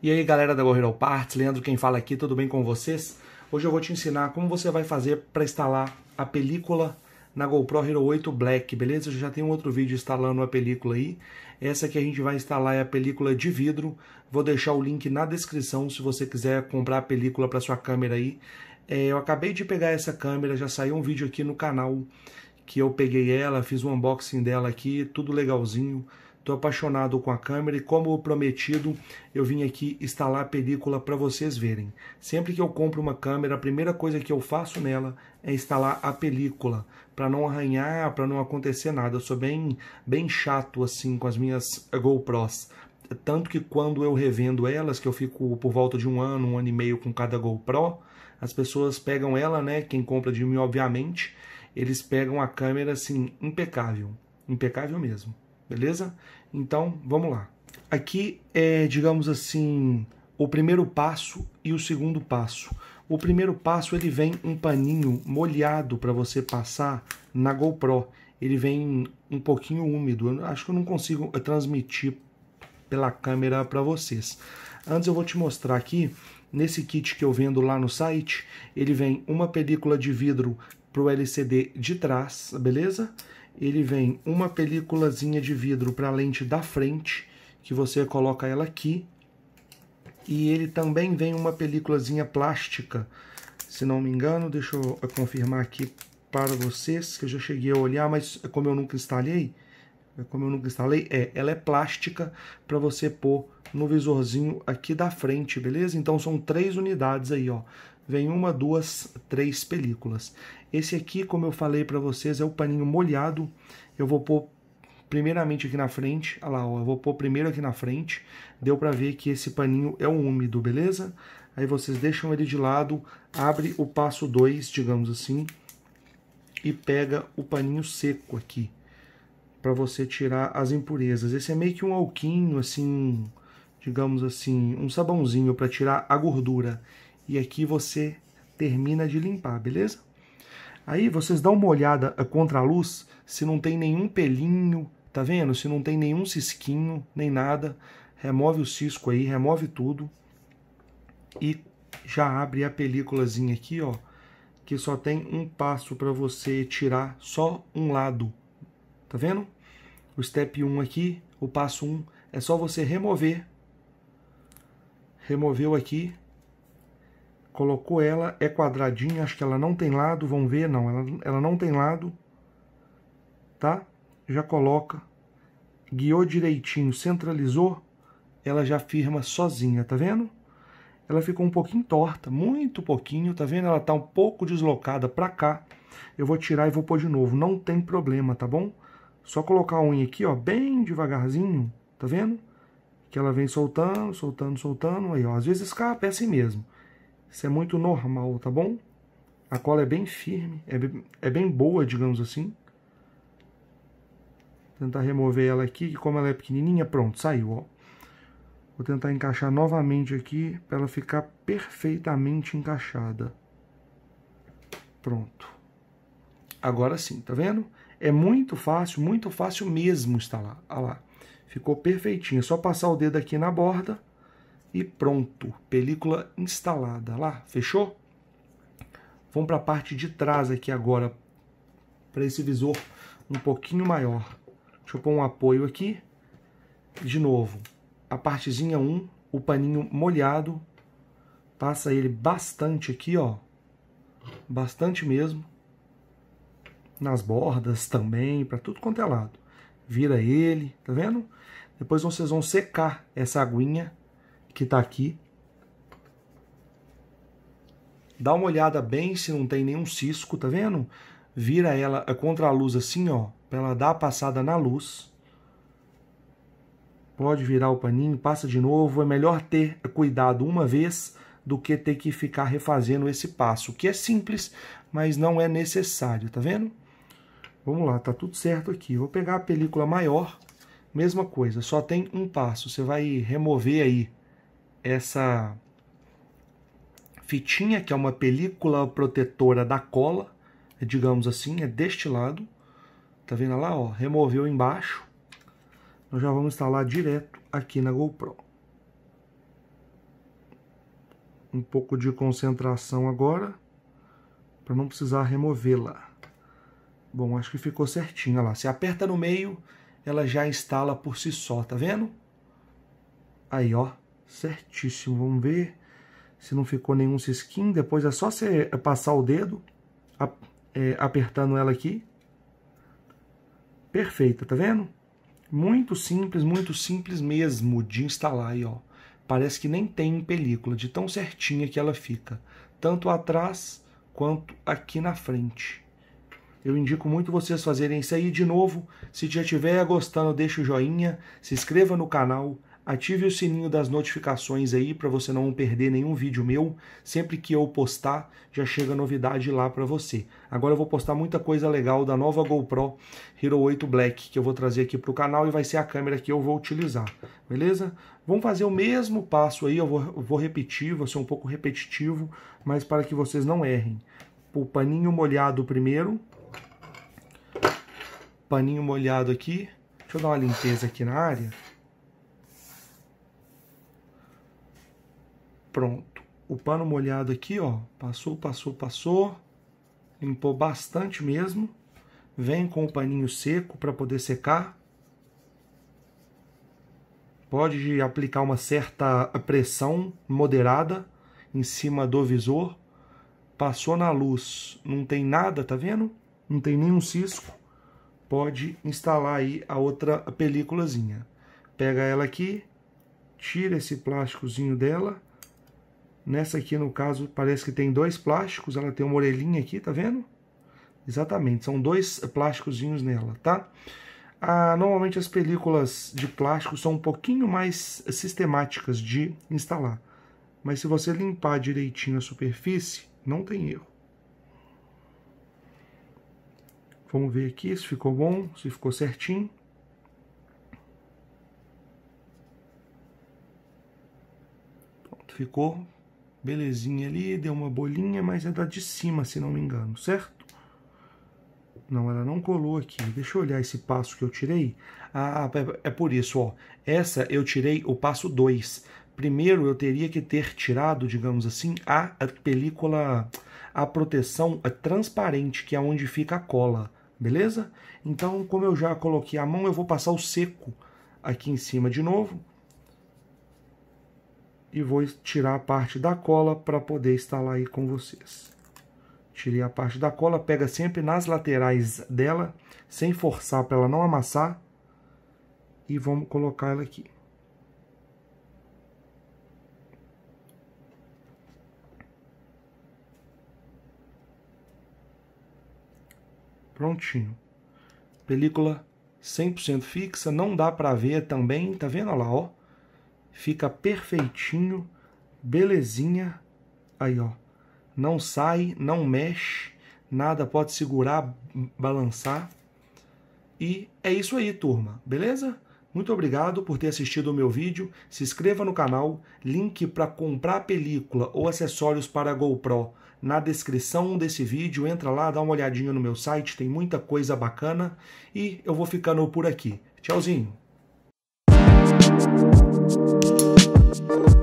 E aí galera da Gorreiro Parts, Leandro quem fala aqui, tudo bem com vocês? Hoje eu vou te ensinar como você vai fazer para instalar a película na GoPro Hero 8 Black, beleza? Eu já tenho outro vídeo instalando a película aí. Essa que a gente vai instalar é a película de vidro. Vou deixar o link na descrição se você quiser comprar a película para sua câmera aí. É, eu acabei de pegar essa câmera, já saiu um vídeo aqui no canal que eu peguei ela, fiz um unboxing dela aqui, tudo legalzinho. Estou apaixonado com a câmera e, como prometido, eu vim aqui instalar a película para vocês verem. Sempre que eu compro uma câmera, a primeira coisa que eu faço nela é instalar a película, para não arranhar, para não acontecer nada. Eu sou bem, bem chato assim com as minhas GoPros. Tanto que quando eu revendo elas, que eu fico por volta de um ano, um ano e meio com cada GoPro, as pessoas pegam ela, né? Quem compra de mim, obviamente, eles pegam a câmera assim, impecável. Impecável mesmo beleza? Então, vamos lá. Aqui é, digamos assim, o primeiro passo e o segundo passo. O primeiro passo ele vem um paninho molhado para você passar na GoPro. Ele vem um pouquinho úmido. Eu acho que eu não consigo eh, transmitir pela câmera para vocês. Antes eu vou te mostrar aqui, nesse kit que eu vendo lá no site, ele vem uma película de vidro para o LCD de trás, beleza? ele vem uma películazinha de vidro para a lente da frente, que você coloca ela aqui. E ele também vem uma películazinha plástica, se não me engano, deixa eu confirmar aqui para vocês, que eu já cheguei a olhar, mas como eu nunca instalei, como eu nunca instalei, é, ela é plástica para você pôr no visorzinho aqui da frente, beleza? Então são três unidades aí, ó, vem uma, duas, três películas. Esse aqui, como eu falei para vocês, é o paninho molhado. Eu vou pôr primeiramente aqui na frente, olha lá, ó, eu vou pôr primeiro aqui na frente. Deu para ver que esse paninho é um úmido, beleza? Aí vocês deixam ele de lado, abre o passo 2, digamos assim, e pega o paninho seco aqui para você tirar as impurezas. Esse é meio que um alquinho assim, digamos assim, um sabãozinho para tirar a gordura. E aqui você termina de limpar, beleza? Aí vocês dão uma olhada eh, contra a luz se não tem nenhum pelinho, tá vendo? Se não tem nenhum cisquinho, nem nada. Remove o cisco aí, remove tudo. E já abre a películazinha aqui, ó. Que só tem um passo para você tirar só um lado. Tá vendo? O step 1 aqui, o passo 1, é só você remover. Removeu aqui, colocou ela, é quadradinha, acho que ela não tem lado, vão ver, não, ela, ela não tem lado, tá? Já coloca, guiou direitinho, centralizou, ela já firma sozinha, tá vendo? Ela ficou um pouquinho torta, muito pouquinho, tá vendo? Ela tá um pouco deslocada pra cá, eu vou tirar e vou pôr de novo, não tem problema, tá bom? Só colocar a unha aqui, ó, bem devagarzinho, tá vendo? Que ela vem soltando, soltando, soltando, aí ó, às vezes escapa, é assim mesmo. Isso é muito normal, tá bom? A cola é bem firme, é bem, é bem boa, digamos assim. Vou tentar remover ela aqui, que como ela é pequenininha, pronto, saiu, ó. Vou tentar encaixar novamente aqui para ela ficar perfeitamente encaixada. Pronto. Agora sim, tá vendo? É muito fácil, muito fácil mesmo instalar. Olha lá, ficou perfeitinho. É só passar o dedo aqui na borda e pronto. Película instalada lá, fechou? Vamos para a parte de trás aqui agora, para esse visor um pouquinho maior. Deixa eu pôr um apoio aqui. De novo, a partezinha 1, o paninho molhado. Passa ele bastante aqui, ó. Bastante mesmo. Nas bordas também, para tudo quanto é lado. Vira ele, tá vendo? Depois vocês vão secar essa aguinha que está aqui. Dá uma olhada bem se não tem nenhum cisco, tá vendo? Vira ela é contra a luz assim, ó, para ela dar a passada na luz. Pode virar o paninho, passa de novo. É melhor ter cuidado uma vez do que ter que ficar refazendo esse passo, que é simples, mas não é necessário, tá vendo? Vamos lá, tá tudo certo aqui. Vou pegar a película maior, mesma coisa, só tem um passo. Você vai remover aí essa fitinha, que é uma película protetora da cola, digamos assim, é deste lado. Tá vendo lá, ó? Removeu embaixo. Nós já vamos instalar direto aqui na GoPro. Um pouco de concentração agora, para não precisar removê-la. Bom, acho que ficou certinho, lá. Se aperta no meio, ela já instala por si só, tá vendo? Aí, ó certíssimo. Vamos ver se não ficou nenhum cisquinho. Depois é só você passar o dedo, é, apertando ela aqui. Perfeita, tá vendo? Muito simples, muito simples mesmo de instalar aí, ó. Parece que nem tem película, de tão certinha que ela fica. Tanto atrás quanto aqui na frente. Eu indico muito vocês fazerem isso aí de novo. Se já estiver gostando, deixa o joinha, se inscreva no canal, Ative o sininho das notificações aí para você não perder nenhum vídeo meu. Sempre que eu postar, já chega novidade lá para você. Agora eu vou postar muita coisa legal da nova GoPro Hero 8 Black que eu vou trazer aqui para o canal e vai ser a câmera que eu vou utilizar, beleza? Vamos fazer o mesmo passo aí, eu vou, eu vou repetir, vou ser um pouco repetitivo, mas para que vocês não errem. O paninho molhado primeiro. Paninho molhado aqui. Deixa eu dar uma limpeza aqui na área. Pronto. O pano molhado aqui, ó, passou, passou, passou. Limpou bastante mesmo. Vem com o paninho seco para poder secar. Pode aplicar uma certa pressão moderada em cima do visor. Passou na luz, não tem nada, tá vendo? Não tem nenhum cisco. Pode instalar aí a outra películazinha. Pega ela aqui, tira esse plásticozinho dela Nessa aqui, no caso, parece que tem dois plásticos, ela tem uma orelhinha aqui, tá vendo? Exatamente, são dois plásticozinhos nela, tá? Ah, normalmente as películas de plástico são um pouquinho mais sistemáticas de instalar. Mas se você limpar direitinho a superfície, não tem erro. Vamos ver aqui se ficou bom, se ficou certinho. Pronto, ficou belezinha ali, deu uma bolinha, mas é da de cima, se não me engano, certo? Não, ela não colou aqui. Deixa eu olhar esse passo que eu tirei. Ah, é, é por isso, ó. Essa eu tirei o passo 2. Primeiro eu teria que ter tirado, digamos assim, a, película, a proteção transparente, que é onde fica a cola, beleza? Então, como eu já coloquei a mão, eu vou passar o seco aqui em cima de novo e vou tirar a parte da cola para poder instalar aí com vocês. Tirei a parte da cola, pega sempre nas laterais dela, sem forçar para ela não amassar. E vamos colocar ela aqui. Prontinho. Película 100% fixa, não dá para ver também, tá vendo? Olha lá, ó fica perfeitinho, belezinha. Aí, ó. Não sai, não mexe, nada pode segurar, balançar. E é isso aí, turma, beleza? Muito obrigado por ter assistido o meu vídeo. Se inscreva no canal, link para comprar película ou acessórios para a GoPro na descrição desse vídeo. Entra lá, dá uma olhadinha no meu site, tem muita coisa bacana. E eu vou ficando por aqui. Tchauzinho! Thank you.